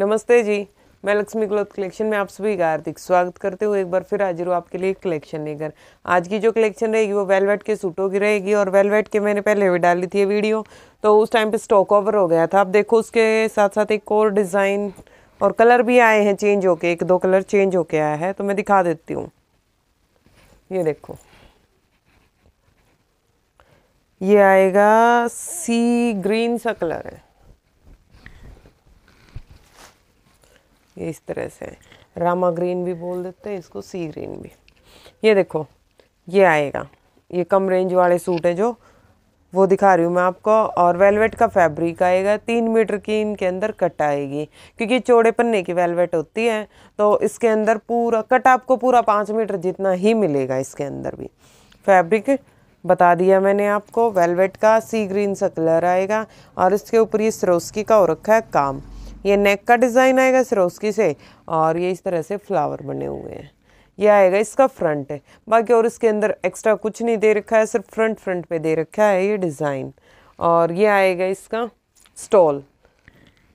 नमस्ते जी मैं Lakshmi cloth collection में आप सभी का हार्दिक स्वागत करते हुए एक बार फिर हाजिर हूँ आपके लिए कलेक्शन लेकर आज की जो कलेक्शन रहेगी वो वेलवेट के सूटों की रहेगी और वेलवेट के मैंने पहले भी डाली थी ये वीडियो तो उस टाइम पे स्टॉक ओवर हो गया था आप देखो उसके साथ साथ एक और डिज़ाइन और कलर भी आए हैं चेंज होके एक दो कलर चेंज होके आया है तो मैं दिखा देती हूँ ये देखो ये आएगा सी ग्रीन सा कलर है ये इस तरह से रामा ग्रीन भी बोल देते हैं इसको सी ग्रीन भी ये देखो ये आएगा ये कम रेंज वाले सूट है जो वो दिखा रही हूँ मैं आपको और वेलवेट का फैब्रिक आएगा तीन मीटर की इनके अंदर कट आएगी क्योंकि चौड़े पन्ने की वेलवेट होती है तो इसके अंदर पूरा कट आपको पूरा पाँच मीटर जितना ही मिलेगा इसके अंदर भी फैब्रिक बता दिया मैंने आपको वेलवेट का सी ग्रीन सा कलर आएगा और इसके ऊपर ये सरोस्की का हो रखा है काम ये नेक का डिज़ाइन आएगा सरोस्की से और ये इस तरह से फ्लावर बने हुए हैं यह आएगा इसका फ्रंट है बाकी और इसके अंदर एक्स्ट्रा कुछ नहीं दे रखा है सिर्फ फ्रंट फ्रंट पे दे रखा है ये डिज़ाइन और ये आएगा इसका स्टॉल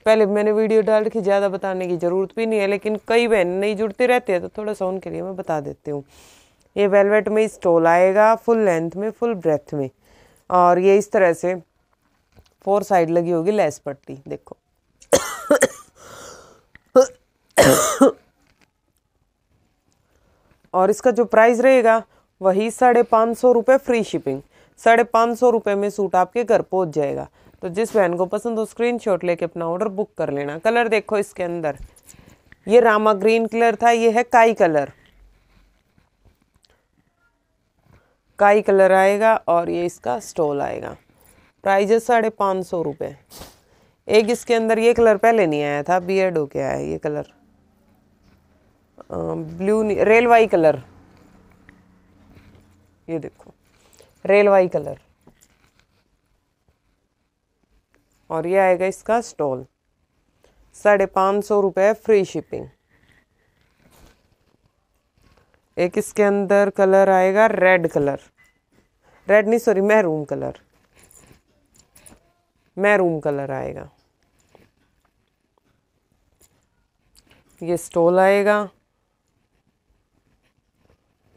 पहले मैंने वीडियो डाल रखी ज़्यादा बताने की ज़रूरत भी नहीं है लेकिन कई बहन नहीं जुड़ते रहते हैं तो थोड़ा सा उनके लिए मैं बता देती हूँ ये वेलवेट में स्टॉल आएगा फुल लेंथ में फुल ब्रेथ में और ये इस तरह से फोर साइड लगी होगी लेस पट्टी देखो और इसका जो प्राइस रहेगा वही साढ़े पाँच सौ रुपये फ्री शिपिंग साढ़े पाँच सौ रुपये में सूट आपके घर पहुंच जाएगा तो जिस बहन को पसंद हो स्क्रीनशॉट लेके अपना ऑर्डर बुक कर लेना कलर देखो इसके अंदर ये रामा ग्रीन कलर था ये है काई कलर काई कलर आएगा और ये इसका स्टॉल आएगा प्राइज है साढ़े पाँच सौ रुपये एक इसके अंदर ये कलर पहले नहीं आया था बियर्ड होके आया ये कलर ब्लू रेलवाई कलर ये देखो रेलवाई कलर और ये आएगा इसका स्टॉल साढ़े पाँच सौ रुपये फ्री शिपिंग एक इसके अंदर कलर आएगा रेड कलर रेड नहीं sorry maroon colour maroon colour आएगा ये स्टोल आएगा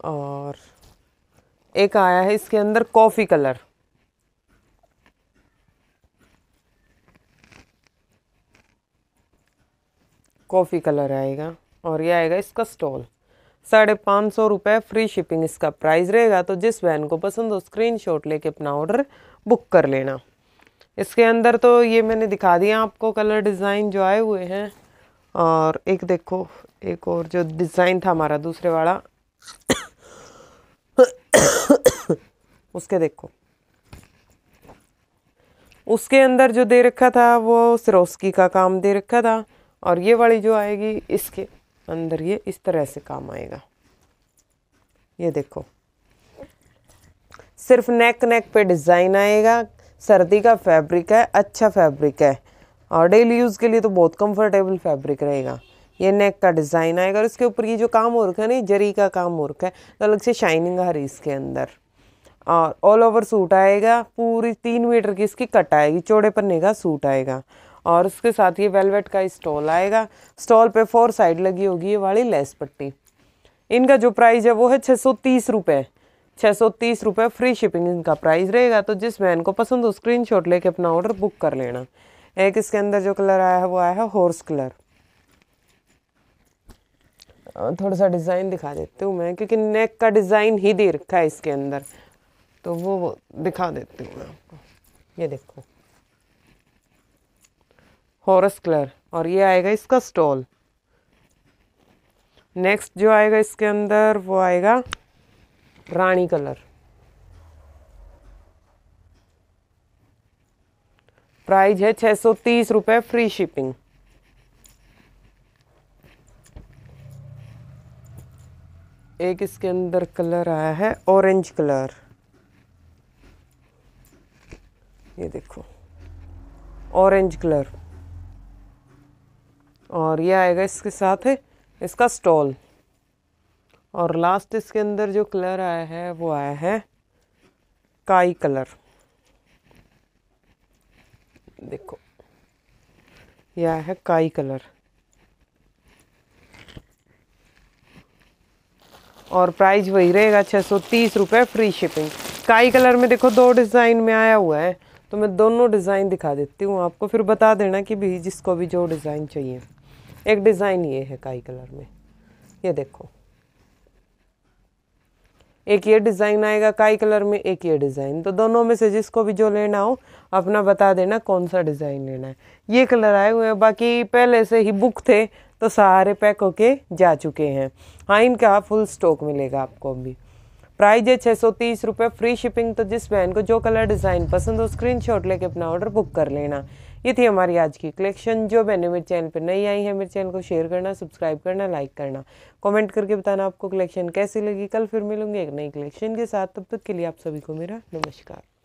और एक आया है इसके अंदर कॉफ़ी कलर कॉफ़ी कलर आएगा और ये आएगा इसका स्टॉल साढ़े पाँच सौ रुपये फ्री शिपिंग इसका प्राइस रहेगा तो जिस वैन को पसंद हो स्क्रीनशॉट लेके अपना ऑर्डर बुक कर लेना इसके अंदर तो ये मैंने दिखा दिया आपको कलर डिज़ाइन जो आए हुए हैं और एक देखो एक और जो डिज़ाइन था हमारा दूसरे वाला उसके देखो उसके अंदर जो दे रखा था वो सरोस्की का काम दे रखा था और ये वाली जो आएगी इसके अंदर ये इस तरह से काम आएगा ये देखो सिर्फ नेक नेक पे डिज़ाइन आएगा सर्दी का फैब्रिक है अच्छा फैब्रिक है और डेली यूज़ के लिए तो बहुत कंफर्टेबल फैब्रिक रहेगा ये नेक का डिज़ाइन आएगा और इसके ऊपर ये जो काम हो रखा है ना जरी का काम हो रखा है तो अलग से शाइनिंग हरी इसके अंदर और ऑल ओवर सूट आएगा पूरी तीन मीटर की इसकी कट आएगी चौड़े पन्ने का सूट आएगा और उसके साथ ये वेलवेट का स्टॉल आएगा स्टॉल पे फोर साइड लगी होगी ये वाली लेस पट्टी इनका जो प्राइस है वो है छः सौ तीस रुपये छः सौ तीस रुपये फ्री शिपिंग इनका प्राइस रहेगा तो जिस वैन को पसंद हो स्क्रीन शॉट लेके अपना ऑर्डर बुक कर लेना एक इसके अंदर जो कलर आया है वो आया है हॉर्स कलर थोड़ा सा डिज़ाइन दिखा देती हूँ मैं क्योंकि नेक का डिज़ाइन ही दे रखा है इसके अंदर तो वो दिखा देती हूँ मैं आपको ये देखो हॉर्स कलर और ये आएगा इसका स्टॉल नेक्स्ट जो आएगा इसके अंदर वो आएगा रानी कलर प्राइस है छह सौ तीस रुपये फ्री शिपिंग एक इसके अंदर कलर आया है ऑरेंज कलर ये देखो ऑरेंज कलर और ये आएगा इसके साथ है इसका स्टॉल और लास्ट इसके अंदर जो कलर आया है वो आया है काई कलर देखो यह आया है काई कलर और प्राइस वही रहेगा छः सौ तीस रुपये फ्री शिपिंग काई कलर में देखो दो डिज़ाइन में आया हुआ है तो मैं दोनों डिज़ाइन दिखा देती हूँ आपको फिर बता देना कि भी जिसको भी जो डिज़ाइन चाहिए एक डिज़ाइन ये है काई कलर में ये देखो एक ये डिज़ाइन आएगा काई कलर में एक ये डिज़ाइन तो दोनों में से जिसको भी जो लेना हो अपना बता देना कौन सा डिज़ाइन लेना है ये कलर आए हुए हैं बाकी पहले से ही बुक थे तो सारे पैक होके जा चुके हैं हाँ इनका फुल स्टॉक मिलेगा आपको अभी प्राइज है छः सौ तीस रुपये फ्री शिपिंग तो जिस बहन को जो कलर डिज़ाइन पसंद हो स्क्रीनशॉट लेके अपना ऑर्डर बुक कर लेना ये थी हमारी आज की कलेक्शन जो मैंने मेरे चैनल पर नई आई है मेरे चैनल को शेयर करना सब्सक्राइब करना लाइक करना कमेंट करके बताना आपको कलेक्शन कैसी लगी कल फिर मिलूंगी एक नई कलेक्शन के साथ तब तक के लिए आप सभी को मेरा नमस्कार